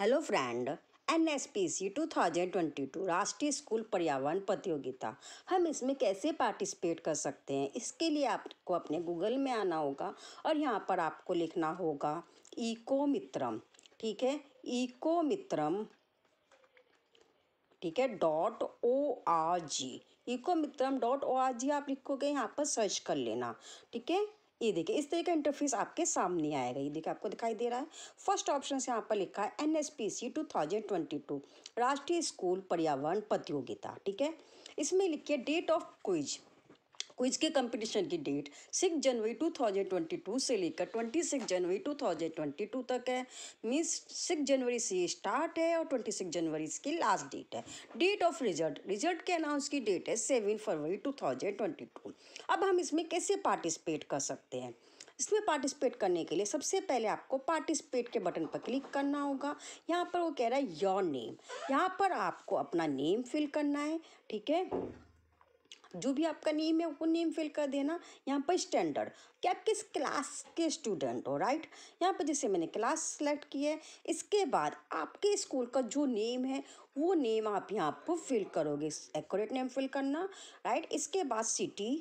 hello friend N S P C two thousand twenty two राष्ट्रीय school पर्यावरण प्रतियोगिता हम इसमें कैसे पार्टिसिपेट कर सकते हैं इसके लिए आपको अपने गूगल में आना होगा और यहाँ पर आपको लिखना होगा इको मित्रम ठीक है इको मित्रम ठीक है dot O R G eco Mitram dot O R G आप लिखोगे यहाँ पर सर्च कर लेना ठीक है ये देखिए इस तरह का इंटरफेस आपके सामने आएगा ये देखिए आपको दिखाई दे रहा है फर्स्ट ऑप्शन से यहाँ पर लिखा है N S P C two thousand twenty two राष्ट्रीय स्कूल पर्यावरण प्रतियोगिता ठीक है इसमें लिखिए डेट ऑफ क्विज क्विज के कंपटीशन की डेट 6 जनवरी 2022 से लेकर 26 जनवरी 2022 तक है मीन्स 6 जनवरी से स्टार्ट है और 26 जनवरी इसकी लास्ट डेट है डेट ऑफ रिजल्ट रिजल्ट के अनाउंस की डेट है सेवन फरवरी 2022 अब हम इसमें कैसे पार्टिसिपेट कर सकते हैं इसमें पार्टिसिपेट करने के लिए सबसे पहले आपको पार्टिसिपेट के बटन पर क्लिक करना होगा यहाँ पर वो कह रहा है योर नेम यहाँ पर आपको अपना नेम फिल करना है ठीक है जो भी आपका नेम है वो नेम फिल कर देना यहाँ पर स्टैंडर्ड कि आप किस क्लास के स्टूडेंट हो राइट यहाँ पर जैसे मैंने क्लास सेलेक्ट की है इसके बाद आपके स्कूल का जो नेम है वो नेम आप यहाँ पर फिल करोगे एक्यूरेट नेम फिल करना राइट इसके बाद सिटी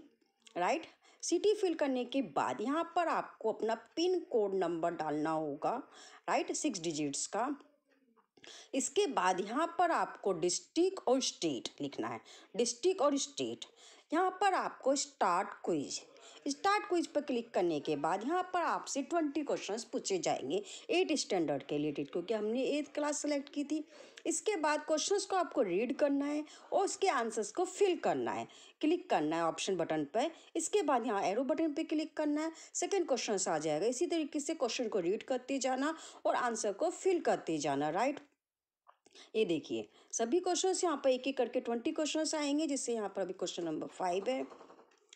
राइट सिटी फिल करने के बाद यहाँ पर आपको अपना पिन कोड नंबर डालना होगा राइट सिक्स डिजिट्स का इसके बाद यहाँ पर आपको डिस्ट्रिक्ट और स्टेट लिखना है डिस्ट्रिक्ट और स्टेट यहाँ पर आपको स्टार्ट क्विज स्टार्ट क्विज पर क्लिक करने के बाद यहाँ पर आपसे ट्वेंटी क्वेश्चंस पूछे जाएंगे एट स्टैंडर्ड के रिलेटेड क्योंकि हमने एट्थ क्लास सेलेक्ट की थी इसके बाद क्वेश्चंस को आपको रीड करना है और उसके आंसर्स को फिल करना है क्लिक करना है ऑप्शन बटन पर इसके बाद यहाँ एरो बटन पर क्लिक करना है सेकेंड क्वेश्चन आ जाएगा इसी तरीके से क्वेश्चन को रीड करते जाना और आंसर को फिल करते जाना राइट ये देखिए सभी क्वेश्चंस यहाँ पर एक एक करके ट्वेंटी क्वेश्चंस आएंगे जिससे यहाँ पर अभी क्वेश्चन नंबर फाइव है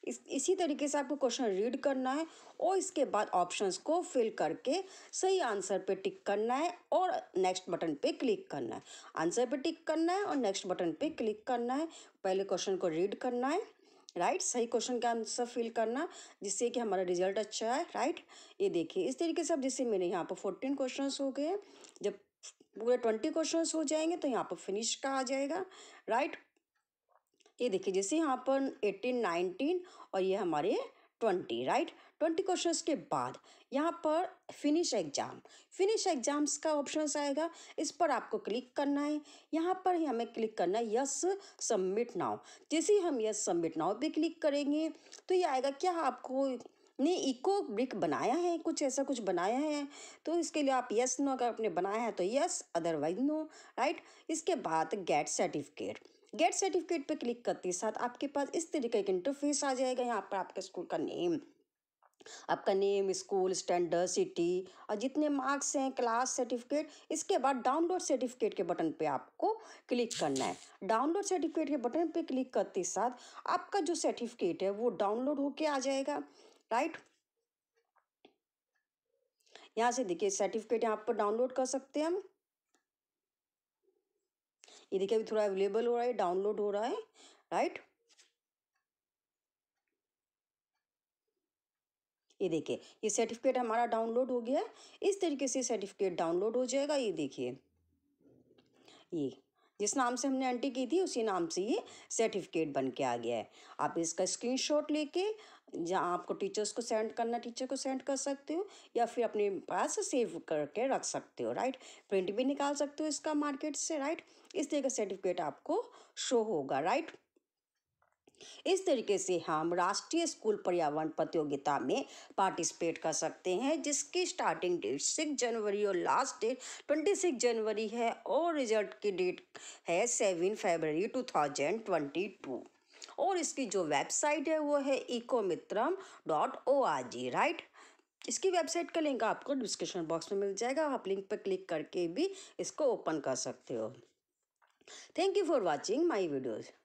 इस इसी तरीके से आपको क्वेश्चन रीड करना है और इसके बाद ऑप्शंस को फिल करके सही आंसर पे टिक करना है और नेक्स्ट बटन पे क्लिक करना है आंसर पे टिक करना है और नेक्स्ट बटन पे क्लिक करना है पहले क्वेश्चन को रीड करना है राइट सही क्वेश्चन का आंसर फिल करना जिससे कि हमारा रिजल्ट अच्छा है राइट ये देखिए इस तरीके से अब जिससे मेरे यहाँ पर फोर्टीन क्वेश्चन हो गए जब पूरे ट्वेंटी क्वेश्चन हो जाएंगे तो यहाँ पर फिनिश का आ जाएगा राइट ये देखिए जैसे यहाँ पर एटीन नाइनटीन और ये हमारे ट्वेंटी राइट ट्वेंटी क्वेश्चंस के बाद यहाँ पर फिनिश एग्जाम फिनिश एग्जाम्स का ऑप्शन आएगा इस पर आपको क्लिक करना है यहाँ पर ही हमें क्लिक करना है यस सबमिट नाउ जैसे ही हम यस सबमिट नाउ पे क्लिक करेंगे तो ये आएगा क्या आपको ने इको ब्रिक बनाया है कुछ ऐसा कुछ बनाया है तो इसके लिए आप यस नो अगर आपने बनाया है तो यस अदरवाइज नो राइट इसके बाद गेट सर्टिफिकेट गेट सर्टिफिकेट पे क्लिक करते साथ आपके पास इस तरीके का इंटरफेस आ जाएगा यहाँ पर आपके स्कूल का नेम आपका नेम स्कूल स्टैंडर्ड सिटी और जितने मार्क्स हैं क्लास सर्टिफिकेट इसके बाद डाउनलोड सर्टिफिकेट के बटन पे आपको क्लिक करना है डाउनलोड सर्टिफिकेट के बटन पे क्लिक करते साथ आपका जो सर्टिफिकेट है वो डाउनलोड होके आ जाएगा राइट यहां से देखिए सर्टिफिकेट यहाँ पर डाउनलोड कर सकते हैं हम ये देखिए अभी थोड़ा अवेलेबल हो रहा है डाउनलोड हो रहा है राइट ये देखिए ये सर्टिफिकेट हमारा डाउनलोड हो गया है इस तरीके से सर्टिफिकेट डाउनलोड हो जाएगा ये देखिए ये जिस नाम से हमने एंट्री की थी उसी नाम से ये सर्टिफिकेट बन के आ गया है आप इसका स्क्रीनशॉट लेके जहाँ आपको टीचर्स को सेंड करना टीचर को सेंड कर सकते हो या फिर अपने पास सेव करके रख सकते हो राइट प्रिंट भी निकाल सकते हो इसका मार्केट से राइट इस तरह का सर्टिफिकेट आपको शो होगा राइट इस तरीके से हम राष्ट्रीय स्कूल पर्यावरण प्रतियोगिता में पार्टिसिपेट कर सकते हैं जिसकी स्टार्टिंग डेट सिक्स जनवरी और लास्ट डेट ट्वेंटी सिक्स जनवरी है और रिजल्ट की डेट है सेवन फरवरी टू थाउजेंड ट्वेंटी टू और इसकी जो वेबसाइट है वो है eco Mitram dot O R G right इसकी वेबसाइट का लिंक आपको डिस्क्रिप्शन बॉक्स में मिल जाएगा आप लिंक पर क्लिक करके भी इसको ओपन कर सकते हो thank you for watching my videos